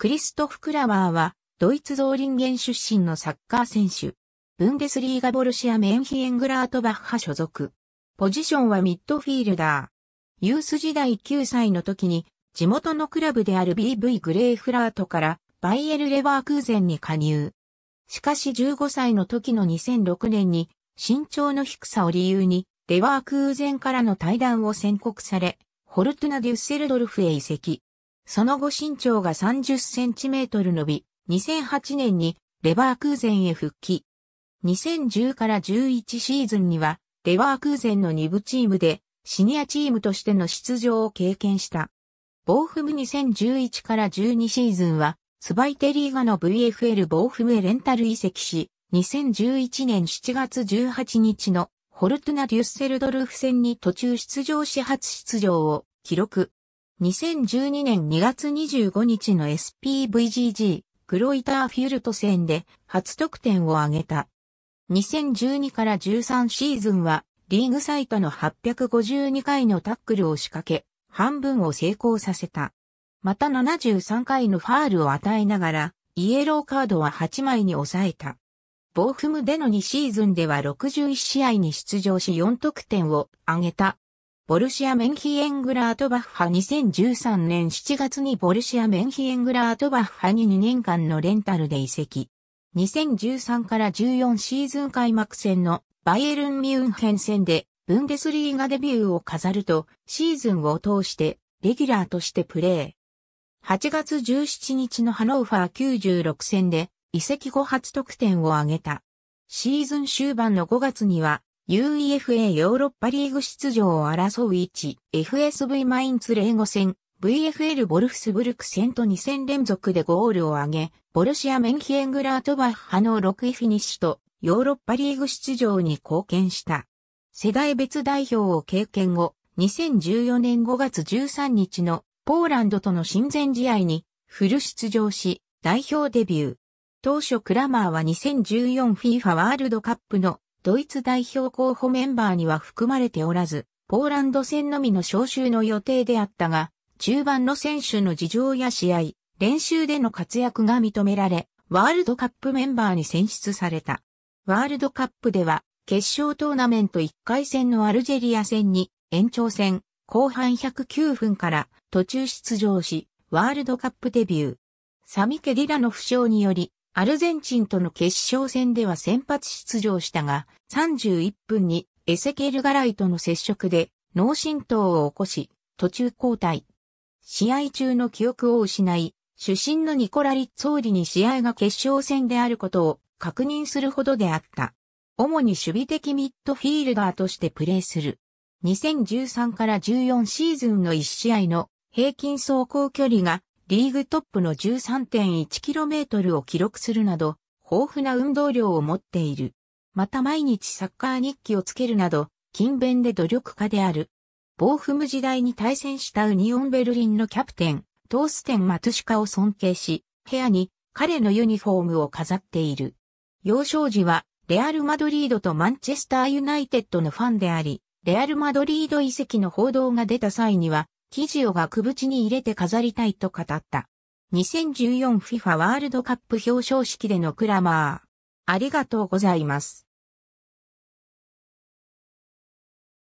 クリストフ・クラワーは、ドイツゾーリンゲン出身のサッカー選手。ブンデスリーガボルシア・メンヒエングラートバッハ所属。ポジションはミッドフィールダー。ユース時代9歳の時に、地元のクラブである BV グレーフラートから、バイエル・レバークーゼンに加入。しかし15歳の時の2006年に、身長の低さを理由に、レバークーゼンからの退団を宣告され、ホルトゥナ・デュッセルドルフへ移籍。その後身長が30センチメートル伸び、2008年にレバークーゼンへ復帰。2010から11シーズンには、レバークーゼンの2部チームで、シニアチームとしての出場を経験した。ボーフム2011から12シーズンは、ツバイテリーガの VFL ボーフムへレンタル移籍し、2011年7月18日のホルトゥナ・デュッセルドルフ戦に途中出場し初出場を記録。2012年2月25日の SPVGG グロイターフュルト戦で初得点を挙げた。2012から13シーズンはリーグサイトの852回のタックルを仕掛け、半分を成功させた。また73回のファールを与えながら、イエローカードは8枚に抑えた。ボーフムでの2シーズンでは61試合に出場し4得点を挙げたボルシア・メンヒエングラートバッハ2013年7月にボルシア・メンヒエングラートバッハに2年間のレンタルで移籍。2013から14シーズン開幕戦のバイエルン・ミュンヘン戦でブンデスリーガデビューを飾るとシーズンを通してレギュラーとしてプレー。8月17日のハノーファー96戦で移籍後初得点を挙げた。シーズン終盤の5月には UEFA ヨーロッパリーグ出場を争う1、FSV マインツ05戦、VFL ボルフスブルク戦と2戦連続でゴールを挙げ、ボルシア・メンヒエングラートバッハの6位フィニッシュと、ヨーロッパリーグ出場に貢献した。世代別代表を経験後、2014年5月13日のポーランドとの親善試合にフル出場し、代表デビュー。当初クラマーは 2014FIFA ワールドカップのドイツ代表候補メンバーには含まれておらず、ポーランド戦のみの招集の予定であったが、中盤の選手の事情や試合、練習での活躍が認められ、ワールドカップメンバーに選出された。ワールドカップでは、決勝トーナメント1回戦のアルジェリア戦に、延長戦、後半109分から途中出場し、ワールドカップデビュー。サミケディラの負傷により、アルゼンチンとの決勝戦では先発出場したが、31分にエセケル・ガライとの接触で脳震盪を起こし、途中交代。試合中の記憶を失い、主審のニコラ・リッツォーリに試合が決勝戦であることを確認するほどであった。主に守備的ミッドフィールダーとしてプレーする。2013から14シーズンの1試合の平均走行距離がリーグトップの 13.1km を記録するなど、豊富な運動量を持っている。また毎日サッカー日記をつけるなど、勤勉で努力家である。暴風無時代に対戦したウニオンベルリンのキャプテン、トーステン・マトゥシカを尊敬し、部屋に彼のユニフォームを飾っている。幼少時は、レアル・マドリードとマンチェスター・ユナイテッドのファンであり、レアル・マドリード遺跡の報道が出た際には、生地を額縁に入れて飾りたいと語った。2014FIFA ワールドカップ表彰式でのクラマー。ありがとうございます。